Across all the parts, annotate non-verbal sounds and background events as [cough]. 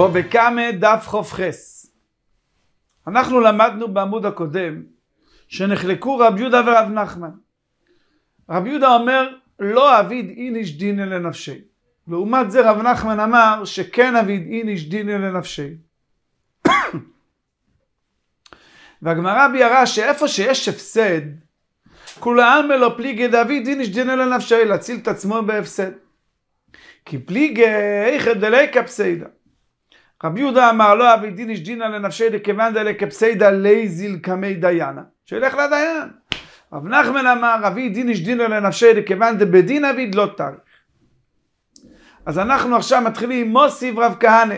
בו בקמא דף ח"ח. אנחנו למדנו בעמוד הקודם שנחלקו רב יהודה ורב נחמן. רב יהודה אומר לא אביד איניש דינא לנפשי. לעומת זה רב נחמן אמר שכן אביד איניש דינא לנפשי. [coughs] והגמרא ביארה שאיפה שיש הפסד, כולה עלמא לא פליגי דאביד איניש דינא לנפשי, להציל את עצמו בהפסד. כי פליגי איכא דליקא פסיידא. רב יהודה אמר לא אבי דיניש דינא לנפשי דכיוון דלקפסיידא ליה קמי דיינה, שילך לדיין. רב נחמן אמר אבי דיניש דינא לנפשי דכיוון דבדין אביד לא תריך. אז אנחנו עכשיו מתחילים עם מוסיף רב כהנא.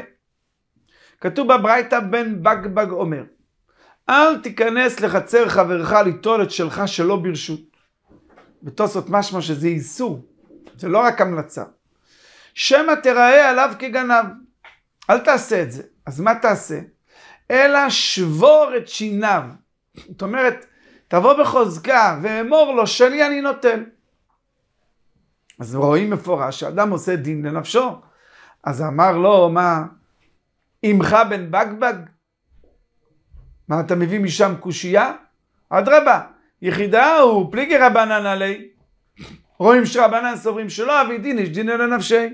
כתוב בברייתא בן בגבג אומר, אל תיכנס לחצר חברך ליטול את שלך שלא ברשות. בתוספות משמע שזה איסור, זה לא רק המלצה. שמא תראה עליו כגנב. אל תעשה את זה. אז מה תעשה? אלא שבור את שיניו. זאת אומרת, תבוא בחוזקה ואמור לו, שלי אני נותן. אז רואים מפורש שאדם עושה דין לנפשו. אז אמר לו, מה, עמך בן בגבג? מה, אתה מביא משם קושייה? אדרבה, יחידה הוא פליגי רבנן עלי. רואים שרבנן סוברים שלא אבי דין יש דין אלא נפשי.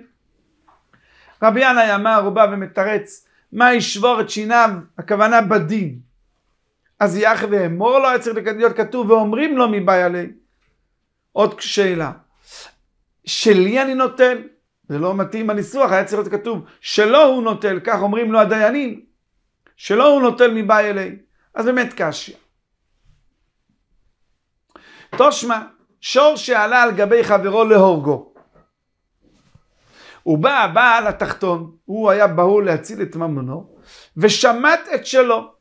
רבי ינאי אמר, הוא בא ומתרץ, מה ישבור את שיניו, הכוונה בדין. אז יח ואמור לו, היה צריך להיות כתוב, ואומרים לו מבעיה לי. עוד שאלה. שלי אני נוטל, זה לא מתאים הניסוח היה צריך להיות כתוב, שלא הוא נוטל, כך אומרים לו הדיינים, שלא הוא נוטל מבעיה לי. אז באמת קשיא. תושמע, שור שעלה על גבי חברו להורגו. הוא בא, בעל התחתון, הוא היה בהול להציל את ממונו, ושמט את שלו,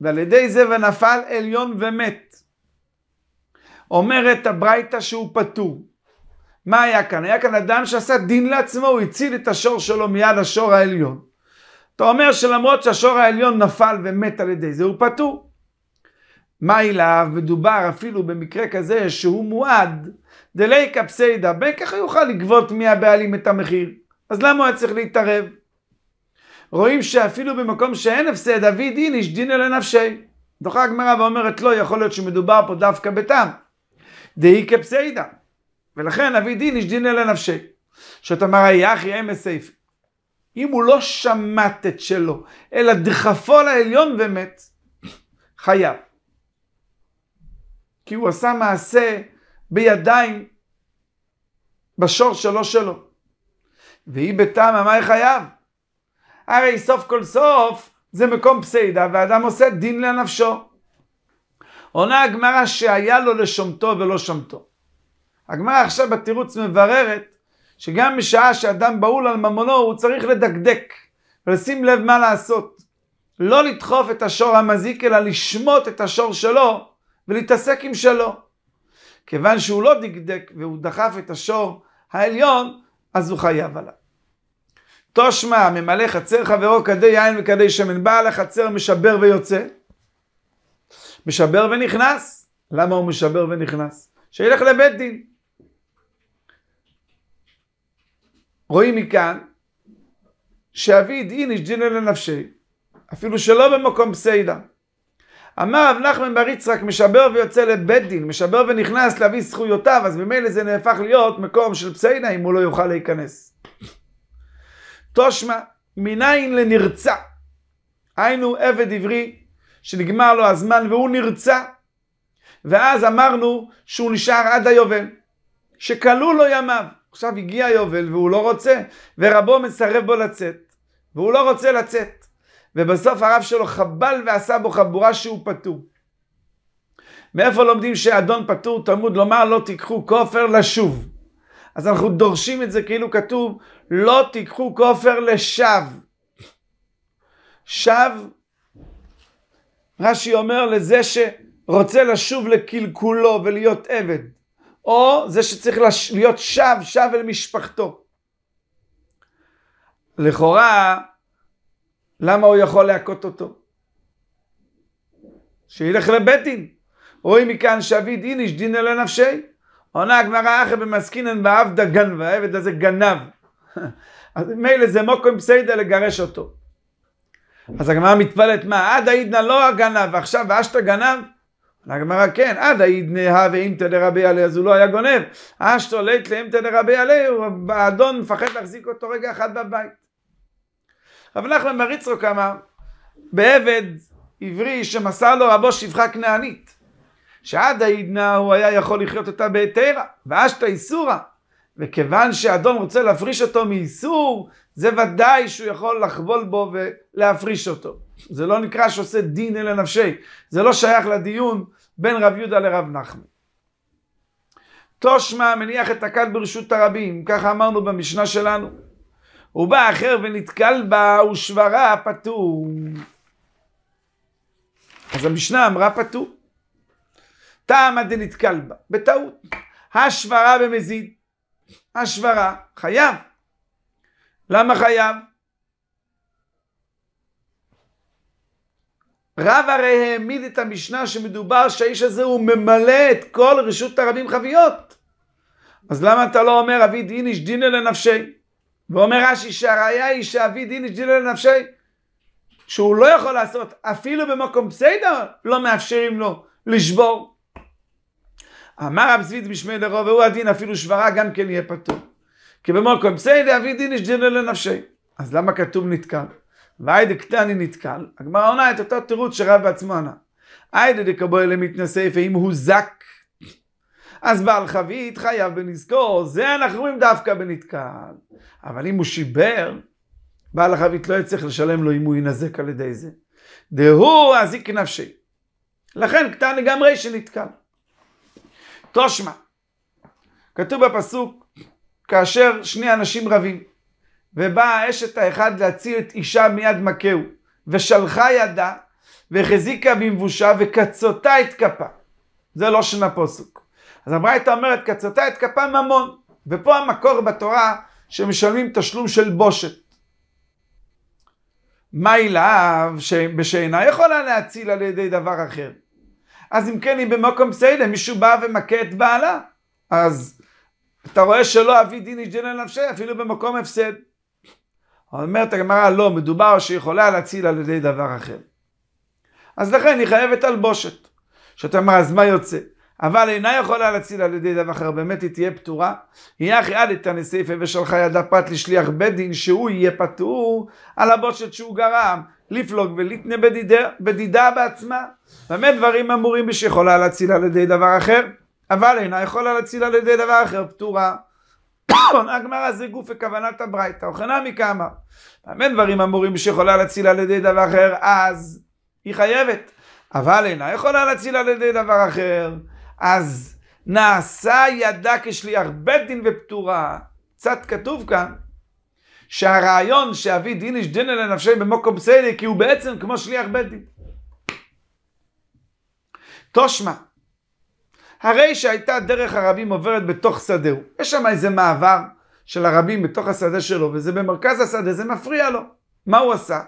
ועל ידי זה ונפל עליון ומת. אומרת הברייתא שהוא פטור. מה היה כאן? היה כאן אדם שעשה דין לעצמו, הוא הציל את השור שלו מיד השור העליון. אתה אומר שלמרות שהשור העליון נפל ומת על ידי זה, הוא פטור. מה אליו? מדובר אפילו במקרה כזה שהוא מועד, דלי קפסיידה, בין כך יוכל לגבות מהבעלים את המחיר. אז למה הוא היה צריך להתערב? רואים שאפילו במקום שאין הפסד, אבי דין איש דינו לנפשי. דוחה הגמרא ואומרת לא, יכול להיות שמדובר פה דווקא בתם. דהי כפסיידא. ולכן אבי דין איש דינו לנפשי. שאתה אומר, יחי אמס סייפי. אם הוא לא שמט את שלו, אלא דחפו לעליון ומת, חייב. כי הוא עשה מעשה בידיים בשור שלו שלו. והיא בתמה, מה היא חייב? הרי סוף כל סוף זה מקום פסיידה, ואדם עושה דין לנפשו. עונה הגמרא שהיה לו לשומתו ולא שומתו. הגמרא עכשיו בתירוץ מבררת שגם משעה שאדם בהול על ממונו הוא צריך לדקדק ולשים לב מה לעשות. לא לדחוף את השור המזיק אלא לשמוט את השור שלו ולהתעסק עם שלו. כיוון שהוא לא דקדק והוא דחף את השור העליון, אז הוא חייב עליו. תושמע, ממלא חצר חברו כדי יין וכדי שמן. בעל החצר משבר ויוצא. משבר ונכנס. למה הוא משבר ונכנס? שילך לבית דין. רואים מכאן שאבי דין איש דינא לנפשי, אפילו שלא במקום פסיידה. אמר רב נחמן בר יצחק, משבר ויוצא לבית דין, משבר ונכנס להביא זכויותיו, אז ממילא זה נהפך להיות מקום של פסיינה אם הוא לא יוכל להיכנס. תושמע, מניין לנרצע. היינו עבד עברי שנגמר לו הזמן והוא נרצע. ואז אמרנו שהוא נשאר עד היובל, שכלו לו ימיו. עכשיו הגיע היובל והוא לא רוצה, ורבו מסרב בו לצאת, והוא לא רוצה לצאת. ובסוף הרב שלו חבל ועשה בו חבורה שהוא פטור. מאיפה לומדים שאדון פטור? תלמוד לומר לא תיקחו כופר לשוב. אז אנחנו דורשים את זה כאילו כתוב לא תיקחו כופר לשווא. שווא, רש"י אומר לזה שרוצה לשוב לקלקולו ולהיות עבד, או זה שצריך לש... להיות שווא, שווא אל משפחתו. לכאורה למה הוא יכול להכות אותו? שילך לבית דין. רואים מכאן שביד איניש דינא לנפשי. עונה הגמרא אחרי במסכינן בעבדה גנבה, העבד הזה גנב. [laughs] אז מילא זה מוקוים פסיידה לגרש אותו. אז הגמרא מתפלאת, מה, עד העידנא לא הגנב, עכשיו אשתא גנב? הגמרא כן, עד העידנא הווה אימתא דרבי עליה, אז הוא לא היה גונב. אשתא לית לאימתא דרבי עליה, האדון מפחד להחזיק אותו רגע אחד בבית. רב נחמן מריצרוק אמר, בעבד עברי שמסר לו רבו שפחה כנענית, שעד העידנה הוא היה יכול לחיות אותה בהתרה, ואשתא איסורה, וכיוון שאדון רוצה להפריש אותו מאיסור, זה ודאי שהוא יכול לחבול בו ולהפריש אותו. זה לא נקרא שעושה דין אלא נפשי, זה לא שייך לדיון בין רב יהודה לרב נחמן. תושמע מניח את הכד ברשות הרבים, ככה אמרנו במשנה שלנו. הוא בא אחר ונתקל בה הוא שברה פטור. אז המשנה אמרה פטור. טעמה דנתקל בה, בטעות. השברה במזיד. השברה, חייב. למה חייב? רב הרי העמיד את המשנה שמדובר שהאיש הזה הוא ממלא את כל רשות הרבים חביות. אז למה אתה לא אומר אבי דיניש דינא לנפשי? ואומר רש"י שהראיה היא שאבי דין הג'ילו לנפשי, שהוא לא יכול לעשות, אפילו במקום בסדר לא מאפשרים לו לשבור. אמר רב זביד בשמי דרו והוא הדין אפילו שברה גם כן יהיה פטור. כי במקום בסדר אבי דין הג'ילו לנפשי. אז למה כתוב נתקל? והיידה דקטני נתקל. הגמרא עונה את אותו תירוץ שרב בעצמו ענה. היידה דקבוי למתנשא, אם הוא זק אז בעל חבית חייב בנזקו, זה אנחנו רואים דווקא בנתקל. אבל אם הוא שיבר, בעל החבית לא יצטרך לשלם לו אם הוא ינזק על ידי זה. דהוא אזיק נפשי. לכן קטן לגמרי שנתקל. תושמע, כתוב בפסוק, כאשר שני אנשים רבים, ובאה אשת האחד להציל את אישה מיד מכהו, ושלחה ידה, והחזיקה במבושה, וקצותה את כפה. זה לא שנה פוסוק. אז הברייתא אומרת, קצתה את כפה ממון. ופה המקור בתורה שמשלמים תשלום של בושת. מהי לאב שבשאינה יכולה להציל על ידי דבר אחר? אז אם כן היא במקום סיידה, מישהו בא ומכה את בעלה. אז אתה רואה שלא אבי דין יג'ן לנפשי אפילו במקום הפסד. אומרת הגמרא, לא, מדובר שיכולה להציל על ידי דבר אחר. אז לכן היא חייבת על בושת. שאתה אומר, אז מה יוצא? אבל אינה יכולה להציל על ידי דבר אחר, באמת היא תהיה פטורה. היא אחי עד איתן סייפה ושלחה ידה פת לשליח בית דין, שהוא יהיה פטור על הבושת שהוא גרם, לפלוג ולתנה בדידה, בדידה בעצמה. באמת דברים אמורים שיכולה להציל על ידי דבר אחר, אבל אינה יכולה להציל על ידי דבר אחר, פטורה. [coughs] הגמרא זה גוף וכוונת הברייתא, וכנה מכמה. באמת דברים אמורים שיכולה להציל על ידי דבר אחר, אז היא חייבת. אבל אינה יכולה להציל על ידי דבר אחר. אז נעשה ידה כשליח בית דין ופטורה. קצת כתוב כאן שהרעיון שאבי דין איש דינא לנפשי במוקום סיילי, כי הוא בעצם כמו שליח בית דין. תושמע, הרי שהייתה דרך הרבים עוברת בתוך שדהו. יש שם איזה מעבר של הרבים בתוך השדה שלו, וזה במרכז השדה, זה מפריע לו. מה הוא עשה?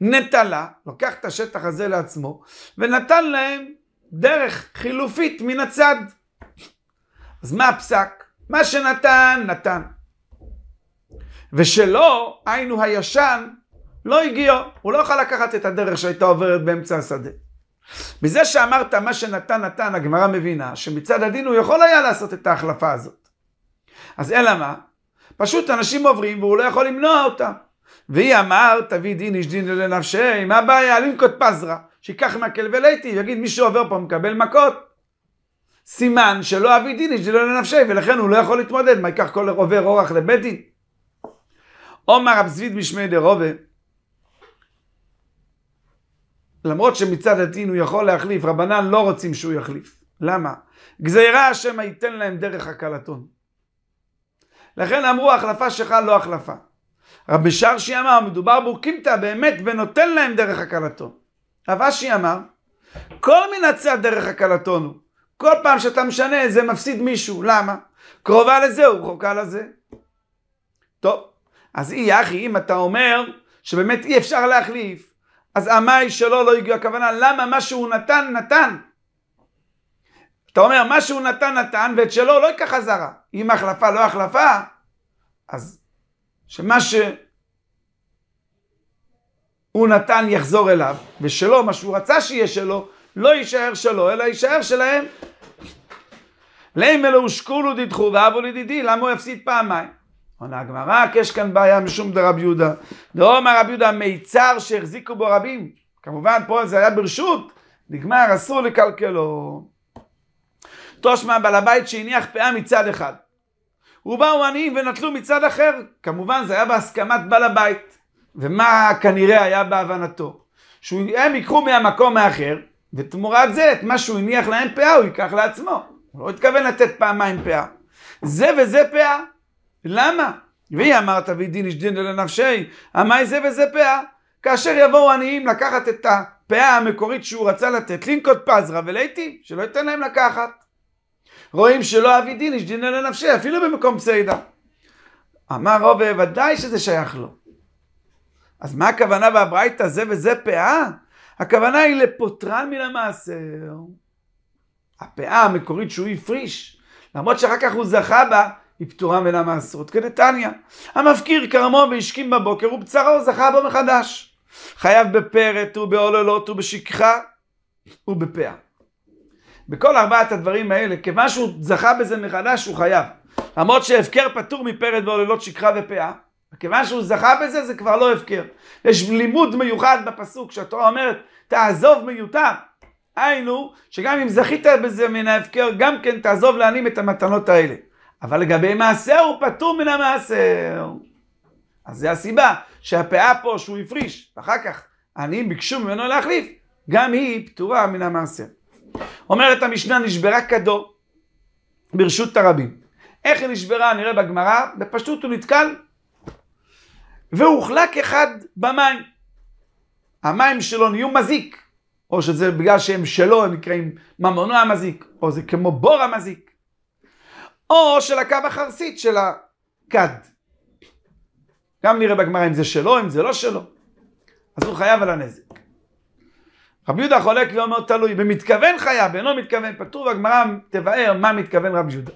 נטלה, לוקח את השטח הזה לעצמו, ונתן להם דרך חילופית מן הצד. אז מה הפסק? מה שנתן, נתן. ושלא, היינו הישן, לא הגיע, הוא לא יכול לקחת את הדרך שהייתה עוברת באמצע השדה. בזה שאמרת מה שנתן נתן, הגמרא מבינה שמצד הדין הוא יכול היה לעשות את ההחלפה הזאת. אז אלא מה? פשוט אנשים עוברים והוא לא יכול למנוע אותם. והיא אמר, תביא דין איש דין לנפשי, מה הבעיה? לנקוט פזרה. שייקח ולייטי, יגיד מי שעובר פה מקבל מכות. סימן שלא אבי דין יש דילון לא לנפשי ולכן הוא לא יכול להתמודד מה ייקח כל עובר אורח לבית דין. עומר רב זביד משמי דרובה למרות שמצד הדין הוא יכול להחליף, רבנן לא רוצים שהוא יחליף. למה? גזירה השם ייתן להם דרך הקלטון. לכן אמרו החלפה שלך לא החלפה. רבי שרשי אמר, מדובר בו קימתא באמת ונותן להם דרך הקלטון. רב אשי אמר, כל מנצח דרך הקלטון הוא. כל פעם שאתה משנה זה מפסיד מישהו, למה? קרובה לזה הוא רחוקה לזה. טוב, אז אי אחי, אם אתה אומר שבאמת אי אפשר להחליף, אז עמי שלו לא הגיעו הכוונה, למה מה שהוא נתן, נתן. אתה אומר, מה שהוא נתן, נתן, ואת שלו לא ייקח חזרה. אם החלפה, לא החלפה, אז שמה ש... הוא נתן יחזור אליו, ושלו, מה שהוא רצה שיהיה שלו, לא יישאר שלו, אלא יישאר שלהם. לימלו לא שקולו דידחו ואבו לדידי, למה הוא הפסיד פעמיים? עונה הגמרא, כי יש כאן בעיה משום דרב יהודה. דאומר רב יהודה, מיצר שהחזיקו בו רבים. כמובן, פה זה היה ברשות, נגמר, אסור לקלקלו. תושמע בעל הבית שהניח פאה מצד אחד. ובאו עניים ונטלו מצד אחר. כמובן, זה היה בהסכמת בעל הבית. ומה כנראה היה בהבנתו. שהם ייקחו מהמקום האחר, ותמורת זה את מה שהוא הניח להם פאה הוא ייקח לעצמו. הוא לא התכוון לתת פעמיים פאה. זה וזה פאה. למה? והיא אמרת וידין איש דין לנפשי, המאי זה וזה פאה. כאשר יבואו עניים לקחת את הפאה המקורית שהוא רצה לתת, לנקוט פזרה ולהיטי, שלא ייתן להם לקחת. רואים שלא אבי דין איש דין לנפשי, אפילו במקום פסיידה. אמר רובה, ודאי שזה שייך לו. אז מה הכוונה והברייתא זה וזה פאה? הכוונה היא לפוטרן מן המעשר. הפאה המקורית שהוא הפריש, למרות שאחר כך הוא זכה בה, היא פטורה מן המעשרות. כנתניה, המפקיר כרמו והשכים בבוקר ובצרו זכה בו מחדש. חייב בפרט ובעוללות ובשכחה ובפאה. בכל ארבעת הדברים האלה, כיוון שהוא זכה בזה מחדש, הוא חייב. למרות שהפקר פטור מפרט ועוללות, שכחה ופאה, כיוון שהוא זכה בזה, זה כבר לא הפקר. יש לימוד מיוחד בפסוק, שהתורה אומרת, תעזוב מיותר. היינו, שגם אם זכית בזה מן ההפקר, גם כן תעזוב לעניים את המתנות האלה. אבל לגבי מעשר, הוא פטור מן המעשר. אז זה הסיבה שהפאה פה שהוא הפריש, ואחר כך העניים ביקשו ממנו להחליף, גם היא פטורה מן המעשר. אומרת המשנה, נשברה כדור ברשות הרבים. איך היא נשברה, נראה בגמרא, בפשטות הוא נתקל והוחלק אחד במים. המים שלו נהיו מזיק, או שזה בגלל שהם שלו, הם נקראים ממונו המזיק, או זה כמו בור המזיק, או של הקו החרסית של הכד. גם נראה בגמרא אם זה שלו, אם זה לא שלו. אז הוא חייב על הנזק. רבי יהודה חולק ואומר תלוי, במתכוון חייב, אינו מתכוון פטור, והגמרא תבאר מה מתכוון רבי יהודה.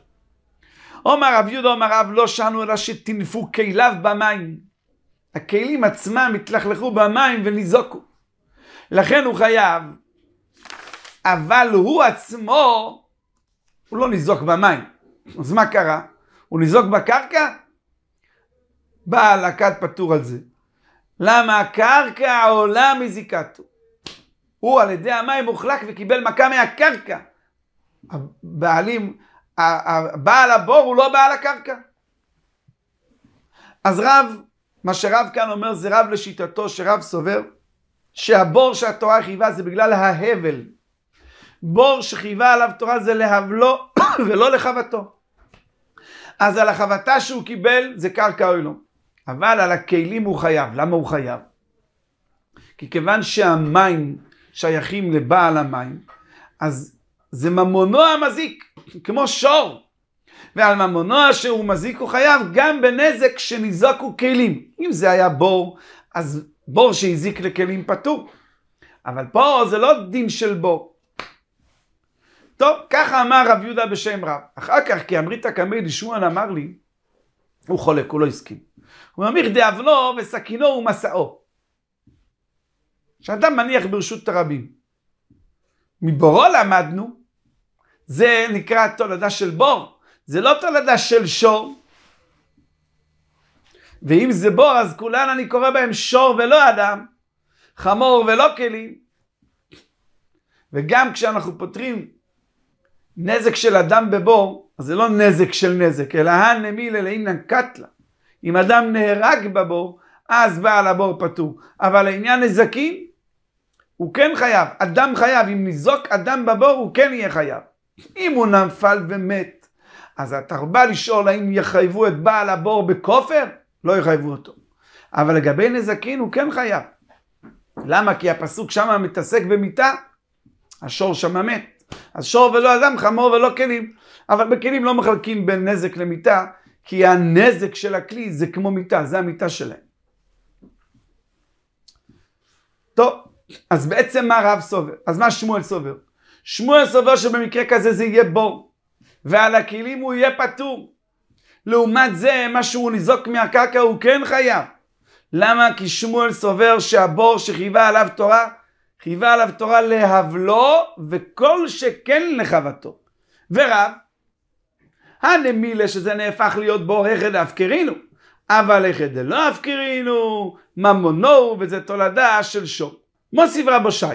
אומר רבי יהודה אומר רב לא שנו אלא שטינפו כליו במים. הכלים עצמם התלכלכו במים וניזוקו. לכן הוא חייב, אבל הוא עצמו, הוא לא ניזוק במים. אז מה קרה? הוא ניזוק בקרקע? בעל הכת פטור על זה. למה הקרקע עולה מזיקתו. הוא על ידי המים הוחלק וקיבל מכה מהקרקע. הבעלים, הבעל הבור הוא לא בעל הקרקע. אז רב מה שרב כאן אומר זה רב לשיטתו שרב סובר שהבור שהתורה חייבה זה בגלל ההבל. בור שחייבה עליו תורה זה להבלו [coughs] ולא לחבטו. אז על החבטה שהוא קיבל זה קרקע או לא. אבל על הכלים הוא חייב. למה הוא חייב? כי כיוון שהמים שייכים לבעל המים, אז זה ממונו המזיק, כמו שור. ועל ממונו אשר הוא מזיק הוא חייב גם בנזק שניזוקו כלים. אם זה היה בור, אז בור שהזיק לכלים פטור. אבל פה זה לא דין של בור. טוב, ככה אמר רב יהודה בשם רב. אחר כך, כי אמרית קמי לישוען אמר לי, הוא חולק, הוא לא הסכים. הוא אמר, דאבנו וסכינו ומסעו. שאדם מניח ברשות הרבים. מבורו למדנו, זה נקרא תולדה של בור. זה לא תולדה של שור. ואם זה בור, אז כולן אני קורא בהם שור ולא אדם, חמור ולא כלים. וגם כשאנחנו פותרים נזק של אדם בבור, אז זה לא נזק של נזק, אלא הנמיל אלא אינן קטלה. אם אדם נהרג בבור, אז בעל הבור פטור. אבל לעניין נזקים, הוא כן חייב. אדם חייב. אם נזרוק אדם בבור, הוא כן יהיה חייב. אם הוא נפל ומת, אז אתה בא לשאול האם יחייבו את בעל הבור בכופר? לא יחייבו אותו. אבל לגבי נזקין הוא כן חייב. למה? כי הפסוק שם מתעסק במיתה, השור שם מת. אז שור ולא אדם, חמור ולא כלים. אבל בכלים לא מחלקים בין נזק למיתה, כי הנזק של הכלי זה כמו מיתה, זה המיתה שלהם. טוב, אז בעצם מה רב סובר? אז מה שמואל סובר? שמואל סובר שבמקרה כזה זה יהיה בור. ועל הכלים הוא יהיה פטור. לעומת זה, מה שהוא ניזוק מהקרקע הוא כן חייב. למה? כי שמואל סובר שהבור שחייבה עליו תורה, חייבה עליו תורה להבלו וכל שכן לחבטו. ורב, הנמילה שזה נהפך להיות בור היכד הפקרינו, אבל היכד לא הפקרינו, ממונו וזה תולדה של שור. מוסיף רבו שיה.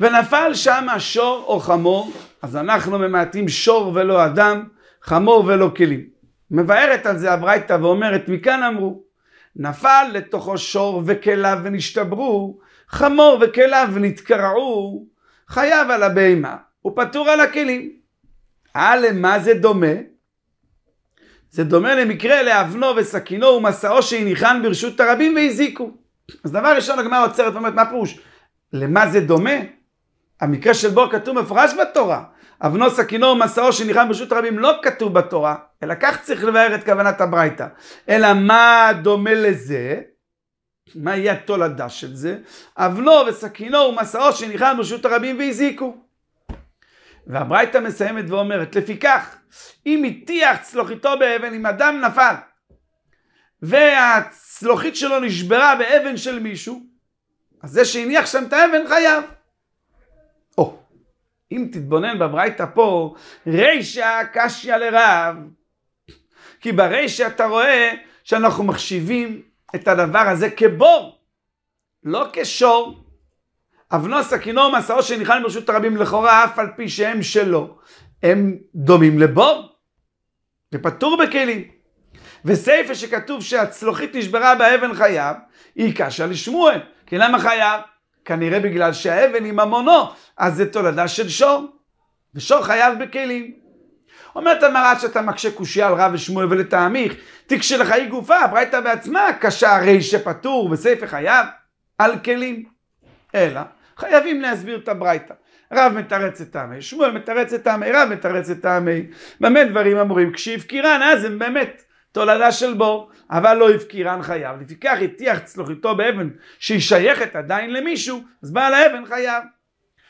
ונפל שם השור או חמור אז אנחנו ממעטים שור ולא אדם, חמור ולא כלים. מבארת על זה הברייתא ואומרת, מכאן אמרו, נפל לתוכו שור וכליו ונשתברו, חמור וכליו נתקרעו, חייב על הבהמה, הוא פטור על הכלים. אה למה זה דומה? זה דומה למקרה לאבנו וסכינו ומסעו שהניחן ברשות הרבים והזיקו. אז דבר ראשון הגמרא עוצרת ואומרת, מה פירוש? למה זה דומה? המקרה של בור כתוב מפורש בתורה. אבנוס הכינור ומסעו שניחם ברשות הרבים לא כתוב בתורה, אלא כך צריך לבאר את כוונת הברייתא. אלא מה דומה לזה? מה יהיה התולדה של זה? אבנו וסכינו ומסעו שניחם ברשות הרבים והזיקו. והברייתא מסיימת ואומרת, לפיכך, אם הטיח צלוחיתו באבן, אם אדם נפל, והצלוחית שלו נשברה באבן של מישהו, אז זה שהניח שם את האבן חייב. אם תתבונן בברייתא פה, רישא קשיא לרב. כי ברישא אתה רואה שאנחנו מחשיבים את הדבר הזה כבור, לא כשור. אבנו סכינו ומסעו שניחן ברשות הרבים לכאורה אף על פי שהם שלו, הם דומים לבור. זה פטור בכלים. וסייפה שכתוב שהצלוחית נשברה באבן חייו, היא קשה לשמואל. כי למה חייו? כנראה בגלל שהאבן היא ממונו, אז זה תולדה של שור. ושור חייב בכלים. אומרת המראה שאתה מקשה קושייה על רב ושמואל ולטעמיך, תקשה לך היא גופה, הברייתא בעצמה קשה הרי שפטור וספר חייב על כלים. אלא, חייבים להסביר את הברייתא. רב מתרץ את טעמי, שמואל מתרץ את טעמי, רב מתרץ את טעמי. במה דברים אמורים? כשהפקירן, אז הם באמת תולדה של בור, אבל לא הפקירן חייב. לפיכך הטיח צלוחיתו באבן שהיא שייכת עדיין למישהו, אז בעל האבן חייב.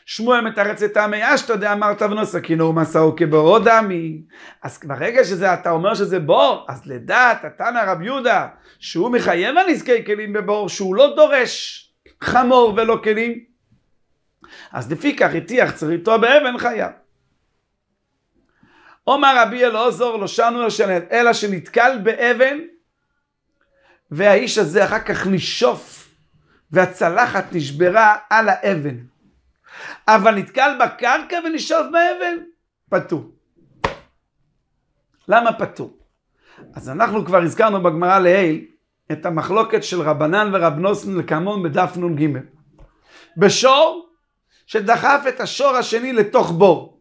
שמואל מתרץ את טעמי אשתא דאמרת ונוסע כי נאום עשהו כבורו דמי. אז ברגע שאתה אומר שזה בור, אז לדעת התנא רב יהודה, שהוא מחייב על נזקי כלים בבור, שהוא לא דורש חמור ולא כלים. אז לפי כך הטיח צריתו באבן חייב. אומר רבי אלעוזור לא שנו אלא שנתקל באבן והאיש הזה אחר כך נשוף והצלחת נשברה על האבן. אבל נתקל בקרקע ונשוף באבן, פטור. למה פטור? אז אנחנו כבר הזכרנו בגמרא לעיל את המחלוקת של רבנן ורב נוסן לקמון בדף נ"ג. בשור שדחף את השור השני לתוך בור.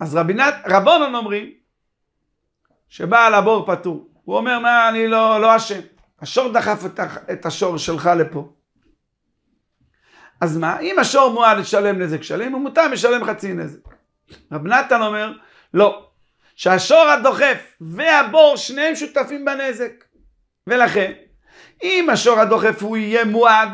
אז רבינת, רבונן אומרים שבעל הבור פטור. הוא אומר, מה, אני לא, לא אשם. השור דחף את, את השור שלך לפה. אז מה, אם השור מועד לשלם נזק שלם, הוא מותר לשלם חצי נזק. רב נתן אומר, לא. שהשור הדוחף והבור, שניהם שותפים בנזק. ולכן, אם השור הדוחף הוא יהיה מועד,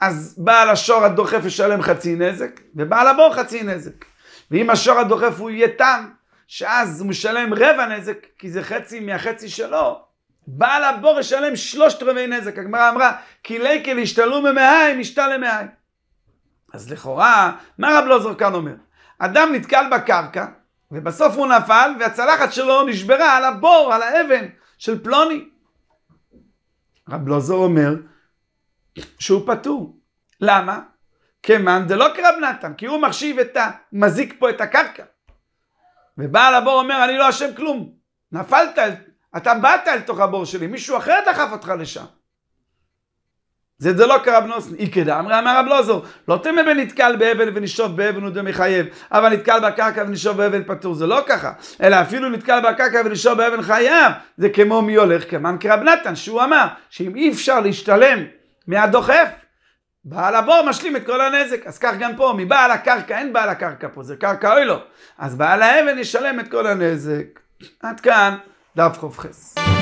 אז בעל השור הדוחף ישלם חצי נזק, ובעל הבור חצי נזק. ואם השור הדוחף הוא יהיה תם, שאז הוא משלם רבע נזק, כי זה חצי מהחצי שלו, בעל הבור ישלם שלושת רבעי נזק. הגמרא אמרה, כי ליקל כן ישתלו ממאיים, ישתל למאיים. אז לכאורה, מה רב לא זרקן אומר? אדם נתקל בקרקע, ובסוף הוא נפל, והצלחת שלו נשברה על הבור, על האבן של פלוני. רב לוזור אומר שהוא פטור. למה? כמן זה לא קרב נתן, כי הוא מחשיב את ה... מזיק פה את הקרקע. ובעל הבור אומר, אני לא אשם כלום. נפלת, אתה באת אל תוך הבור שלי, מישהו אחר דחף אותך לשם. זה זה לא קרב נוסן, אי כדאמרי אמר רב לוזור, לא תמה בנתקל באבן ונשאוב באבן ודמחייב, אבל נתקל בקרקע ונשאוב באבן פטור, זה לא ככה, אלא אפילו נתקל בקרקע ונשאוב באבן חייב, זה כמו מי הולך כמן קרב נתן, שהוא אמר, שאם אי אפשר להשתלם מהדוחף, בעל הבור משלים את כל הנזק, אז כך גם פה, מבעל הקרקע, אין בעל הקרקע פה, זה קרקע אוי לו, אז בעל האבן ישלם את כל הנזק. עד כאן דף חופכס.